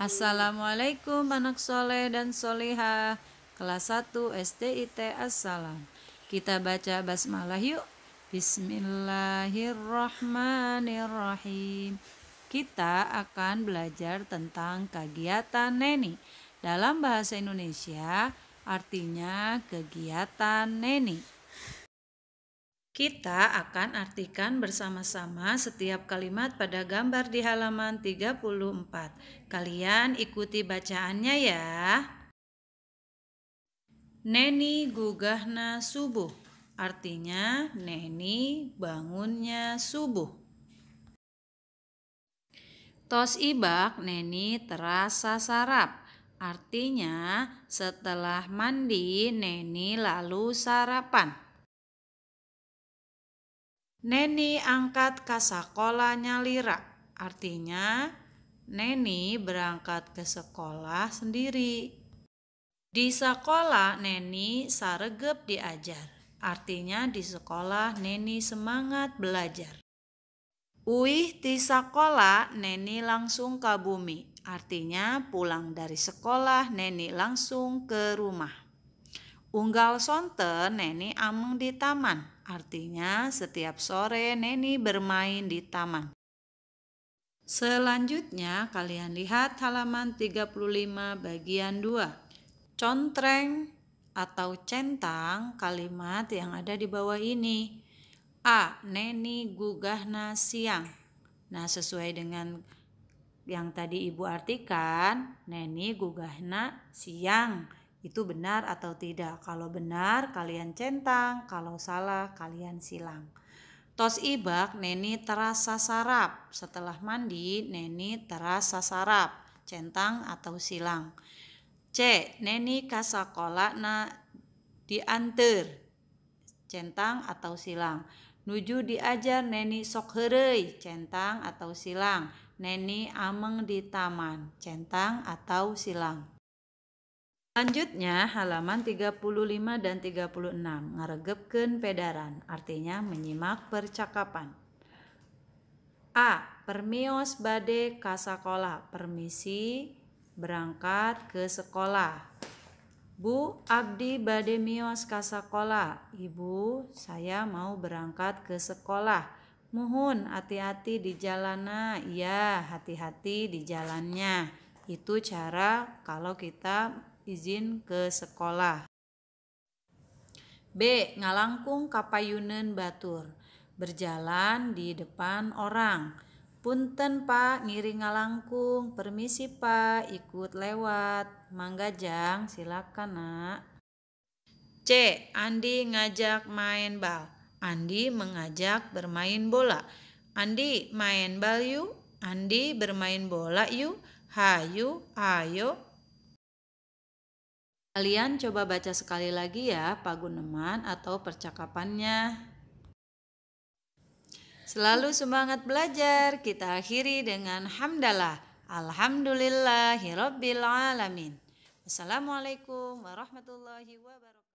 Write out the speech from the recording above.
Assalamualaikum anak soleh dan soleha Kelas 1 STIT Assalam Kita baca basmalah yuk Bismillahirrahmanirrahim Kita akan belajar tentang kegiatan neni Dalam bahasa Indonesia artinya kegiatan neni kita akan artikan bersama-sama setiap kalimat pada gambar di halaman 34. Kalian ikuti bacaannya ya. Neni gugahna subuh, artinya Neni bangunnya subuh. Tos ibak Neni terasa sarap, artinya setelah mandi Neni lalu sarapan. Neni angkat ke sekolahnya nyalira. Artinya, Neni berangkat ke sekolah sendiri. Di sekolah Neni saregep diajar. Artinya di sekolah Neni semangat belajar. Uih di sekolah Neni langsung ke bumi. Artinya pulang dari sekolah Neni langsung ke rumah. Unggal sonte Neni ameng di taman. Artinya, setiap sore Neni bermain di taman. Selanjutnya, kalian lihat halaman 35 bagian 2. Contreng atau centang kalimat yang ada di bawah ini. A. Neni gugahna siang. Nah, sesuai dengan yang tadi Ibu artikan, Neni gugahna siang itu benar atau tidak. Kalau benar, kalian centang, kalau salah, kalian silang. Tos ibak, Neni terasa sarap. Setelah mandi, Neni terasa sarap, centang atau silang. C. Neni kasakola na diantar centang atau silang. Nuju diajar Neni sok herai centang atau silang. Neni ameng di taman, centang atau silang. Selanjutnya halaman 35 dan 36 ngaregepkeun pedaran artinya menyimak percakapan. A. Permios bade ka sakola, permisi berangkat ke sekolah. Bu, abdi bade mios ka sakola. Ibu, saya mau berangkat ke sekolah. Muhun, hati-hati di jalana. Iya, hati-hati di jalannya. Itu cara kalau kita izin ke sekolah. B. Ngalangkung kapayunen batur. Berjalan di depan orang. Punten pak ngiring ngalangkung, permisi pak ikut lewat. Manggajang silakan nak. C. Andi ngajak main bal. Andi mengajak bermain bola. Andi main bal yuk. Andi bermain bola yuk. Hayu, ayo, Kalian coba baca sekali lagi ya paguneman atau percakapannya. Selalu semangat belajar. Kita akhiri dengan hamdalah. Alhamdulillahirabbil alamin. Wassalamualaikum warahmatullahi wabarakatuh.